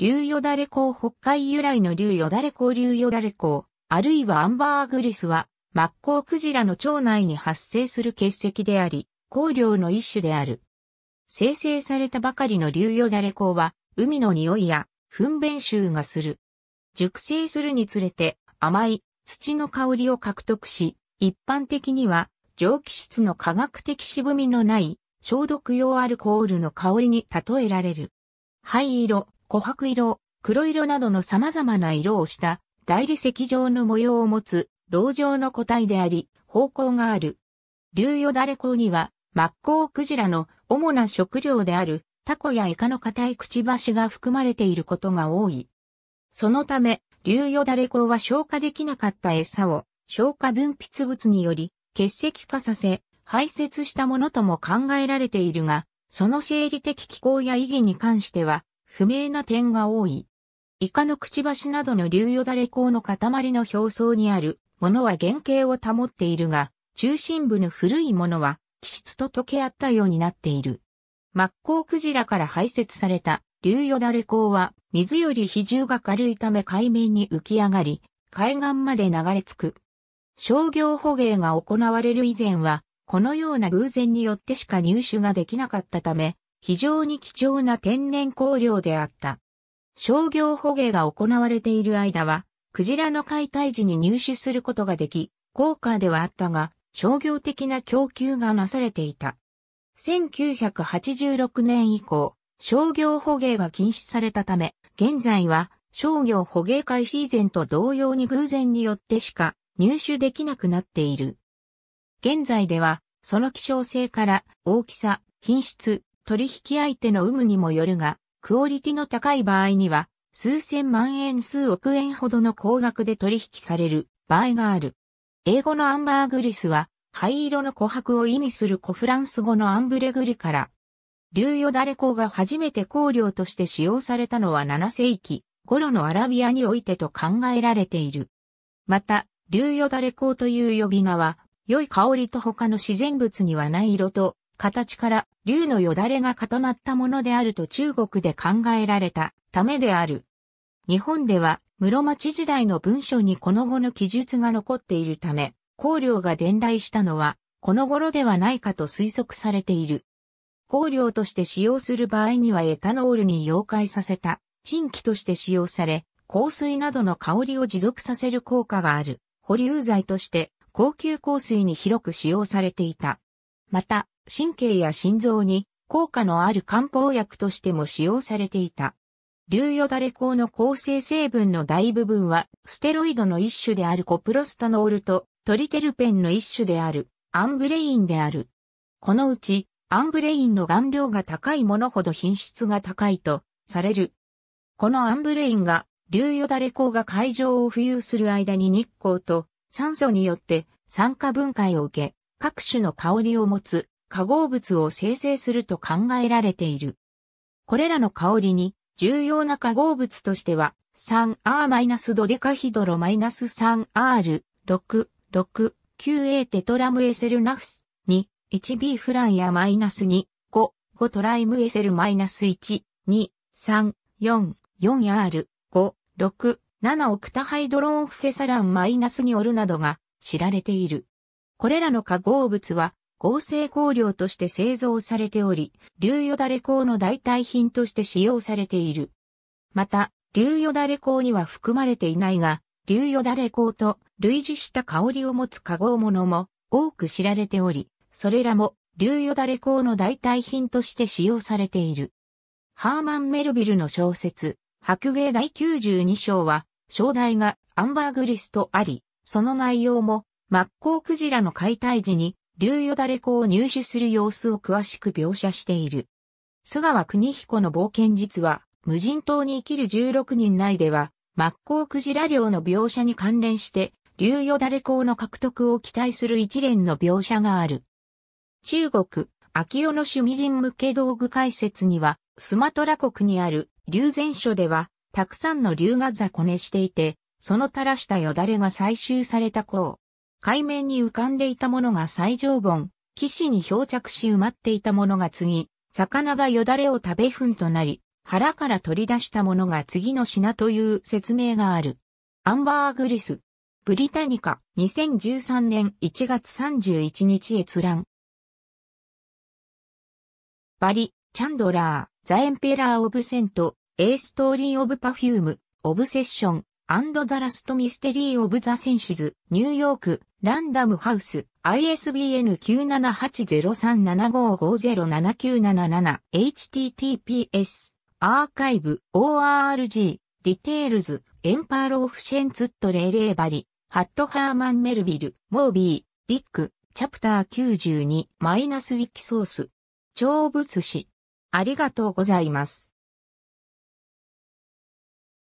竜よだれ港北海由来の竜よだれ港竜よだれ港、あるいはアンバーグリスは、マッコウクジラの腸内に発生する結石であり、香料の一種である。生成されたばかりの竜よだれ港は、海の匂いや、糞便臭がする。熟成するにつれて、甘い、土の香りを獲得し、一般的には、蒸気質の化学的渋みのない、消毒用アルコールの香りに例えられる。灰色、琥珀色、黒色などの様々な色をした大理石状の模様を持つ、牢状の個体であり、方向がある。竜与だれ孔には、マッコウクジラの主な食料であるタコやイカの硬いくちばしが含まれていることが多い。そのため、竜与だれ孔は消化できなかった餌を消化分泌物により結石化させ排泄したものとも考えられているが、その生理的気候や意義に関しては不明な点が多い。イカのくちばしなどの流与だれ鋼の塊の表層にあるものは原型を保っているが、中心部の古いものは気質と溶け合ったようになっている。マッコウクジラから排泄された流与だれ鋼は水より比重が軽いため海面に浮き上がり、海岸まで流れ着く。商業捕鯨が行われる以前は、このような偶然によってしか入手ができなかったため、非常に貴重な天然香料であった。商業捕鯨が行われている間は、クジラの解体時に入手することができ、高価ではあったが、商業的な供給がなされていた。1986年以降、商業捕鯨が禁止されたため、現在は商業捕鯨開始以前と同様に偶然によってしか入手できなくなっている。現在では、その希少性から大きさ、品質、取引相手の有無にもよるが、クオリティの高い場合には、数千万円数億円ほどの高額で取引される場合がある。英語のアンバーグリスは、灰色の琥珀を意味する古フランス語のアンブレグリから、流与ダレ鋼が初めて香料として使用されたのは7世紀頃のアラビアにおいてと考えられている。また、流与ダレ鋼という呼び名は、良い香りと他の自然物にはない色と形から竜のよだれが固まったものであると中国で考えられたためである。日本では室町時代の文書にこの後の記述が残っているため、香料が伝来したのはこの頃ではないかと推測されている。香料として使用する場合にはエタノールに溶解させた、沈気として使用され、香水などの香りを持続させる効果がある、保留剤として高級香水に広く使用されていた。また、神経や心臓に効果のある漢方薬としても使用されていた。硫与ダレコの構成成分の大部分は、ステロイドの一種であるコプロスタノールとトリテルペンの一種であるアンブレインである。このうち、アンブレインの顔料が高いものほど品質が高いとされる。このアンブレインが、硫与ダレコが海上を浮遊する間に日光と酸素によって酸化分解を受け、各種の香りを持つ化合物を生成すると考えられている。これらの香りに重要な化合物としては 3R- ドデカヒドロ -3R、6、6、9A テトラムエセルナフス、2、1B フランや -2、5、5トライムエセル -1、2、3、4、4R、5、6、7オクタハイドロンフェサランマイナスにオルなどが知られている。これらの化合物は合成香料として製造されており、流与だれ香の代替品として使用されている。また、流与だれ香には含まれていないが、流与だれ香と類似した香りを持つ化合物も多く知られており、それらも流与だれ香の代替品として使用されている。ハーマン・メルビルの小説、白芸第92章は、章題がアンバーグリスとあり、その内容も、マッコウクジラの解体時に流よだれ子を入手する様子を詳しく描写している。須川国彦の冒険実は、無人島に生きる16人内では、マッコウクジラ漁の描写に関連して、流よだれ子の獲得を期待する一連の描写がある。中国、秋代の趣味人向け道具解説には、スマトラ国にある流前所では、たくさんの流が雑魚寝していて、その垂らしたよだれが採集されたを、海面に浮かんでいたものが最上盆、岸に漂着し埋まっていたものが次、魚がよだれを食べ糞となり、腹から取り出したものが次の品という説明がある。アンバーグリス。ブリタニカ、2013年1月31日閲覧。バリ、チャンドラー、ザ・エンペラー・オブ・セント、エーストーリー・オブ・パフューム、オブセッション、アンド・ザ・ラスト・ミステリー・オブ・ザ・センシズ、ニューヨーク、ランダムハウス ISBN9780375507977https アーカイブ org ディテールズエンパーローフシェンツットレーレーバリハットハーマンメルビルモービーディックチャプター92マイナスウィキソース長物詩。ありがとうございます。